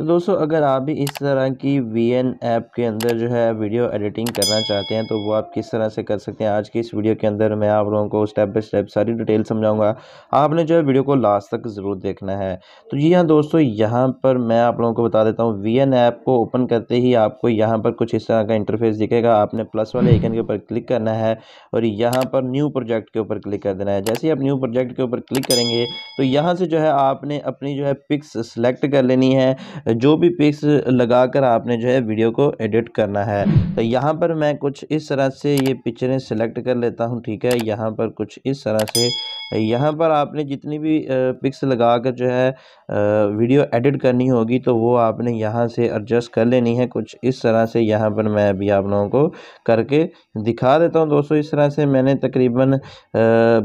तो दोस्तों अगर आप भी इस तरह की वी एन ऐप के अंदर जो है वीडियो एडिटिंग करना चाहते हैं तो वो आप किस तरह से कर सकते हैं आज की इस वीडियो के अंदर मैं आप लोगों को स्टेप बाय स्टेप सारी डिटेल समझाऊंगा आपने जो है वीडियो को लास्ट तक ज़रूर देखना है तो जी हाँ दोस्तों यहाँ पर मैं आप लोगों को बता देता हूँ वी एन ऐप को ओपन करते ही आपको यहाँ पर कुछ इस तरह का इंटरफेस दिखेगा आपने प्लस वाले आइकन के ऊपर क्लिक करना है और यहाँ पर न्यू प्रोजेक्ट के ऊपर क्लिक कर देना है जैसे ही आप न्यू प्रोजेक्ट के ऊपर क्लिक करेंगे तो यहाँ से जो है आपने अपनी जो है पिक्स सेलेक्ट कर लेनी है जो भी पिक्स लगाकर आपने जो है वीडियो को एडिट करना है तो यहाँ पर मैं कुछ इस तरह से ये पिक्चरें सेलेक्ट कर लेता हूँ ठीक है यहाँ पर कुछ इस तरह से यहाँ पर आपने जितनी भी पिक्स लगा कर जो है वीडियो एडिट करनी होगी तो वो आपने यहाँ से एडजस्ट कर लेनी है कुछ इस तरह से यहाँ पर मैं अभी आप लोगों को करके दिखा देता हूँ दोस्तों इस तरह से मैंने तकरीबन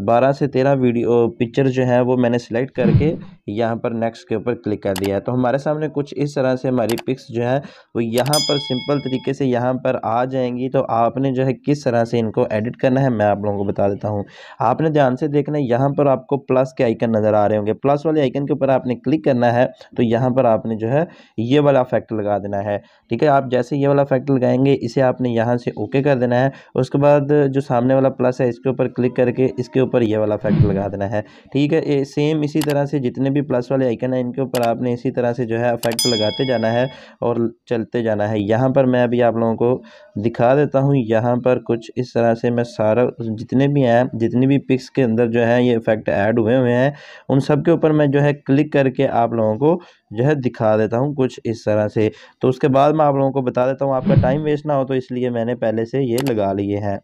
बारह से तेरह वीडियो पिक्चर जो है वो मैंने सेलेक्ट करके यहाँ पर नेक्स्ट के ऊपर क्लिक कर दिया है तो हमारे सामने कुछ इस तरह से हमारी पिक्स जो है वो यहाँ पर सिंपल तरीके से यहाँ पर आ जाएंगी तो आपने जो है किस तरह से इनको एडिट करना है मैं आप लोगों को बता देता हूँ आपने ध्यान से देखना है यहाँ पर आपको प्लस के आइकन नज़र आ रहे होंगे प्लस वाले आइकन के ऊपर आपने क्लिक करना है तो यहाँ पर आपने जो है ये वाला फैक्ट लगा देना है ठीक है आप जैसे ये वाला फैक्ट लगाएंगे इसे आपने यहाँ से ओके कर देना है उसके बाद जो सामने वाला प्लस है इसके ऊपर क्लिक करके इसके ऊपर ये वाला फैक्ट लगा देना है ठीक है सेम इसी तरह से जितने भी प्लस वाले आइकन है इनके ऊपर आपने इसी तरह से जो है अफेक्ट लगाते जाना है और चलते जाना है यहाँ पर मैं अभी आप लोगों को दिखा देता हूँ यहाँ पर कुछ इस तरह से मैं सारा जितने भी हैं जितनी भी पिक्स के अंदर जो है ये इफेक्ट ऐड हुए हुए हैं उन सब के ऊपर मैं जो है क्लिक करके आप लोगों को जो है दिखा देता हूँ कुछ इस तरह से तो उसके बाद मैं आप लोगों को बता देता हूँ आपका टाइम वेस्ट ना हो तो इसलिए मैंने पहले से ये लगा लिए हैं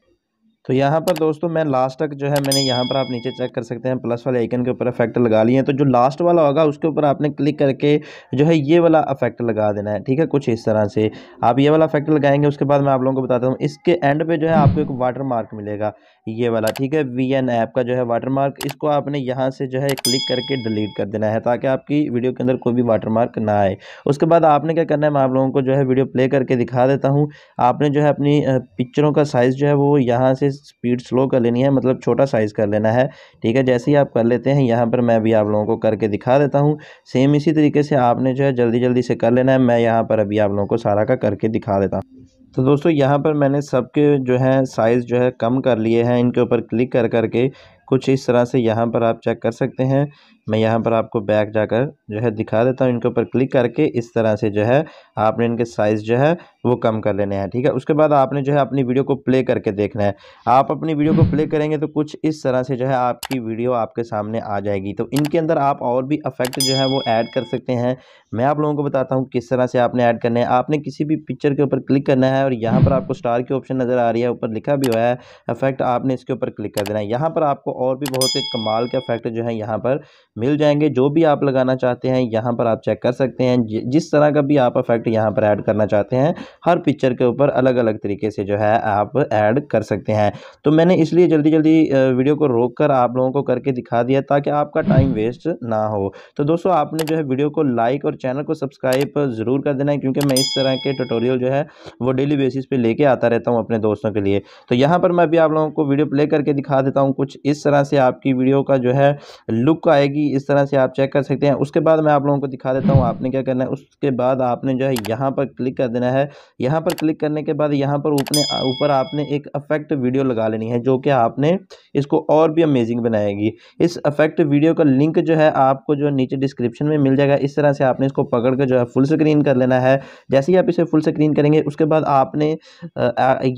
तो यहाँ पर दोस्तों मैं लास्ट तक जो है मैंने यहाँ पर आप नीचे चेक कर सकते हैं प्लस वाले आइकन के ऊपर अफेक्ट लगा लिए हैं तो जो लास्ट वाला होगा उसके ऊपर आपने क्लिक करके जो है ये वाला अफेक्ट लगा देना है ठीक है कुछ इस तरह से आप ये वाला अफेक्ट लगाएंगे उसके बाद मैं आप लोगों को बताता हूँ इसके एंड पे जो है आपको एक वाटर मार्क मिलेगा ये वाला ठीक है वी एन ऐप का जो है वाटर मार्क इसको आपने यहाँ से जो है क्लिक करके डिलीट कर देना है ताकि आपकी वीडियो के अंदर कोई भी वाटर मार्क ना आए उसके बाद आपने क्या करना है मैं आप लोगों को जो है वीडियो प्ले करके दिखा देता हूँ आपने जो है अपनी पिक्चरों का साइज़ जो है वो यहाँ से स्पीड स्लो कर लेनी है मतलब छोटा साइज़ कर लेना है ठीक है जैसे ही आप कर लेते हैं यहाँ पर मैं भी आप लोगों को करके दिखा देता हूँ सेम इसी तरीके से आपने जो है जल्दी जल्दी से कर लेना है मैं यहाँ पर अभी आप लोगों को सारा का करके दिखा देता हूँ तो दोस्तों यहाँ पर मैंने सबके जो है साइज़ जो है कम कर लिए हैं इनके ऊपर क्लिक कर करके कुछ इस तरह से यहाँ पर आप चेक कर सकते हैं मैं यहाँ पर आपको बैक जाकर जो है दिखा देता हूँ इनके ऊपर क्लिक करके इस तरह से जो है आपने इनके साइज़ जो है वो कम कर लेने हैं ठीक है उसके बाद आपने जो है अपनी वीडियो को प्ले करके देखना है आप अपनी वीडियो को प्ले करेंगे तो कुछ इस तरह से जो है आपकी वीडियो आपके सामने आ जाएगी तो इनके अंदर आप और भी अफेक्ट जो है वो ऐड कर सकते हैं मैं आप लोगों को बताता हूँ किस तरह से आपने ऐड करना है आपने किसी भी पिक्चर के ऊपर क्लिक करना है और यहाँ पर आपको स्टार की ऑप्शन नज़र आ रही है ऊपर लिखा भी हुआ है अफेक्ट आपने इसके ऊपर क्लिक कर देना है यहाँ पर आपको और भी बहुत से कमाल के अफेक्ट जो है यहाँ पर मिल जाएंगे जो भी आप लगाना चाहते हैं यहाँ पर आप चेक कर सकते हैं जिस तरह का भी आप अफेक्ट यहाँ पर ऐड करना चाहते हैं हर पिक्चर के ऊपर अलग अलग तरीके से जो है आप ऐड कर सकते हैं तो मैंने इसलिए जल्दी जल्दी वीडियो को रोक कर आप लोगों को करके दिखा दिया ताकि आपका टाइम वेस्ट ना हो तो दोस्तों आपने जो है वीडियो को लाइक और चैनल को सब्सक्राइब ज़रूर कर देना है क्योंकि मैं इस तरह के ट्यूटोरियल जो है वो डेली बेसिस पर लेके आता रहता हूँ अपने दोस्तों के लिए तो यहाँ पर मैं अभी आप लोगों को वीडियो प्ले करके दिखा देता हूँ कुछ इस तरह से आपकी वीडियो का जो है लुक आएगी इस तरह से आप चेक कर सकते हैं उसके बाद मैं आप लोगों को दिखा देता हूँ आपने क्या करना है उसके बाद आपने जो है यहाँ पर क्लिक कर देना है यहाँ पर क्लिक करने के बाद यहाँ पर ऊपर ऊपर आपने एक अफेक्ट वीडियो लगा लेनी है जो कि आपने इसको और भी अमेजिंग बनाएगी इस अफेक्ट वीडियो का लिंक जो है आपको जो नीचे डिस्क्रिप्शन में मिल जाएगा इस तरह से आपने इसको पकड़ कर जो है फुल स्क्रीन कर लेना है जैसे ही आप इसे फुल स्क्रीन करेंगे उसके बाद आपने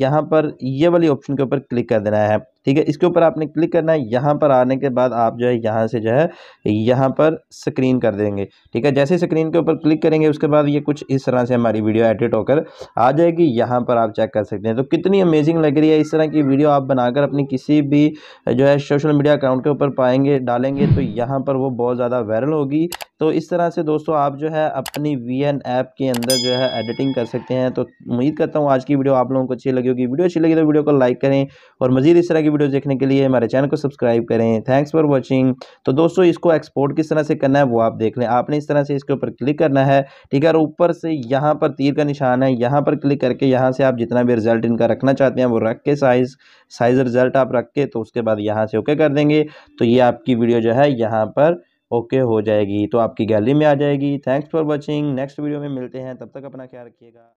यहाँ पर ये वाली ऑप्शन के ऊपर क्लिक कर देना है ठीक है इसके ऊपर आपने क्लिक करना है यहाँ पर आने के बाद आप जो है यहाँ से जो है यहाँ पर स्क्रीन कर देंगे ठीक है जैसे स्क्रीन के ऊपर क्लिक करेंगे उसके बाद ये कुछ इस तरह से हमारी वीडियो एडिट होकर आ जाएगी यहाँ पर आप चेक कर सकते हैं तो कितनी अमेजिंग लग रही है इस तरह की वीडियो आप बनाकर अपनी किसी भी जो है सोशल मीडिया अकाउंट के ऊपर पाएंगे डालेंगे तो यहाँ पर वो बहुत ज़्यादा वायरल होगी तो इस तरह से दोस्तों आप जो है अपनी वी एन ऐप के अंदर जो है एडिटिंग कर सकते हैं तो उम्मीद करता हूँ आज की वीडियो आप लोगों को अच्छी लगी होगी वीडियो अच्छी लगी तो वीडियो को लाइक करें और मजीद इस तरह की वीडियो देखने के लिए हमारे चैनल को सब्सक्राइब करें थैंक्स फॉर वॉचिंग तो दोस्तों इसको एक्सपोर्ट किस तरह से करना है वो आप देख लें आपने इस तरह से इसके ऊपर क्लिक करना है ठीक है और ऊपर से यहाँ पर तीर का निशान है यहाँ पर क्लिक करके यहाँ से आप जितना भी रिजल्ट इनका रखना चाहते हैं वो रख के साइज़ साइज़ रिज़ल्ट आप रख के तो उसके बाद यहाँ से ओके कर देंगे तो ये आपकी वीडियो जो है यहाँ पर ओके हो जाएगी तो आपकी गैलरी में आ जाएगी thanks for watching next video में मिलते हैं तब तक अपना ख्याल रखिएगा